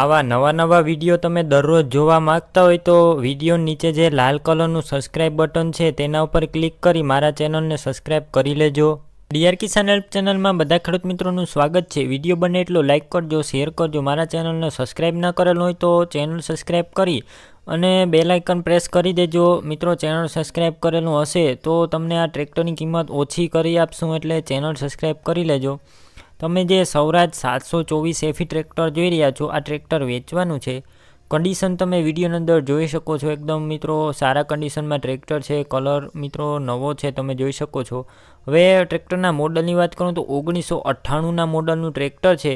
આવા નવા નવા વિડીયો તમે દરરોજ જોવા માંગતા હોય તો વિડીયો નીચે જે લાલ કલરનું સબસ્ક્રાઇબ બટન છે તેના ઉપર ક્લિક કરી મારા ચેનલને સબસ્ક્રાઇબ કરી લેજો ડીઆર કિસાન હેલ્પ ચેનલમાં બધા ખેડૂત મિત્રોનું સ્વાગત છે વિડીયો બને એટલો લાઇક કરજો શેર કરજો મારા ચેનલને સબસ્ક્રાઇબ ના કરેલ હોય તો ચેનલ સબસ્ક્રાઇબ કરી અને બેલાઇકન પ્રેસ કરી દેજો મિત્રો ચેનલ સબસ્ક્રાઇબ કરેલું હશે તો તમને આ ટ્રેક્ટરની કિંમત ઓછી કરી આપશું એટલે ચેનલ સબસ્ક્રાઇબ કરી લેજો તમે જે સૌરાજ સાતસો ચોવીસ એફી ટ્રેક્ટર જોઈ રહ્યા છો આ ટ્રેક્ટર વેચવાનું છે કન્ડિશન તમે વિડીયોની અંદર જોઈ શકો છો એકદમ મિત્રો સારા કન્ડિશનમાં ટ્રેક્ટર છે કલર મિત્રો નવો છે તમે જોઈ શકો છો હવે ટ્રેક્ટરના મોડલની વાત કરું તો ઓગણીસો અઠ્ઠાણુંના મોડલનું ટ્રેક્ટર છે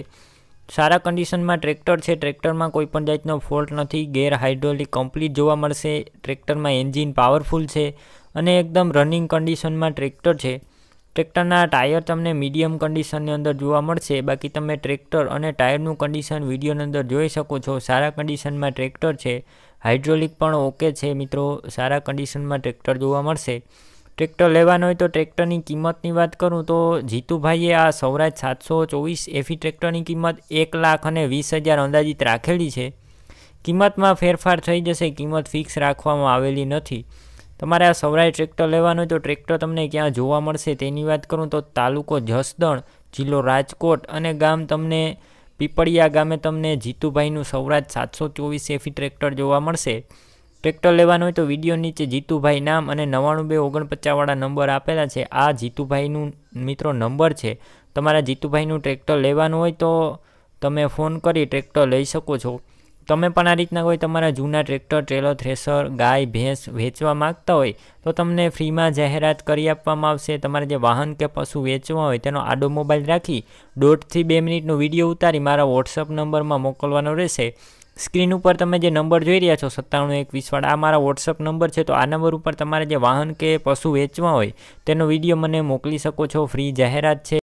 સારા કન્ડિશનમાં ટ્રેક્ટર છે ટ્રેક્ટરમાં કોઈપણ જાતનો ફોલ્ટ નથી ગેર હાઇડ્રોલિક કમ્પ્લીટ જોવા મળશે ટ્રેક્ટરમાં એન્જિન પાવરફુલ છે અને એકદમ રનિંગ કન્ડિશનમાં ટ્રેક્ટર છે ટ્રેક્ટરના ટાયર તમને મીડિયમ કન્ડિશનની અંદર જોવા મળશે બાકી તમે ટ્રેક્ટર અને ટાયરનું કન્ડિશન વિડીયોની અંદર જોઈ શકો છો સારા કન્ડિશનમાં ટ્રેક્ટર છે હાઇડ્રોલિક પણ ઓકે છે મિત્રો સારા કન્ડિશનમાં ટ્રેક્ટર જોવા મળશે ટ્રેક્ટર લેવાનું હોય તો ટ્રેક્ટરની કિંમતની વાત કરું તો જીતુભાઈએ આ સૌરાજ સાતસો ચોવીસ એફી ટ્રેક્ટરની કિંમત એક લાખ અને વીસ હજાર અંદાજિત રાખેલી છે કિંમતમાં ફેરફાર થઈ જશે કિંમત ફિક્સ રાખવામાં આવેલી નથી તમારે આ સૌરાય ટ્રેક્ટર લેવાનું તો ટ્રેક્ટર તમને ક્યાં જોવા મળશે તેની વાત કરું તો તાલુકો જસદણ જિલ્લો રાજકોટ અને ગામ તમને પીપળિયા ગામે તમને જીતુભાઈનું સૌરાજ સાતસો ચોવીસ એફી ટ્રેક્ટર જોવા મળશે ટ્રેક્ટર લેવાનું હોય તો વિડીયો નીચે જીતુભાઈ નામ અને નવ્વાણું બે ઓગણપચાસવાળા નંબર આપેલા છે આ જીતુભાઈનું મિત્રો નંબર છે તમારા જીતુભાઈનું ટ્રેક્ટર લેવાનું હોય તો તમે ફોન કરી ટ્રેક્ટર લઈ શકો છો તમે પણ આ રીતના કોઈ તમારા જૂના ટ્રેક્ટર ટ્રેલર થ્રેસર ગાય ભેંસ વેચવા માગતા હોય તો તમને ફ્રીમાં જાહેરાત કરી આપવામાં આવશે તમારે જે વાહન કે પશુ વેચવા હોય તેનો આડો મોબાઈલ રાખી દોઢથી બે મિનિટનો વિડીયો ઉતારી મારા વોટ્સઅપ નંબરમાં મોકલવાનો રહેશે સ્ક્રીન ઉપર તમે જે નંબર જોઈ રહ્યા છો સત્તાણું એકવીસ વાળા આ મારા વોટ્સઅપ નંબર છે તો આ નંબર ઉપર તમારે જે વાહન કે પશુ વેચવા હોય તેનો વિડીયો મને મોકલી શકો છો ફ્રી જાહેરાત છે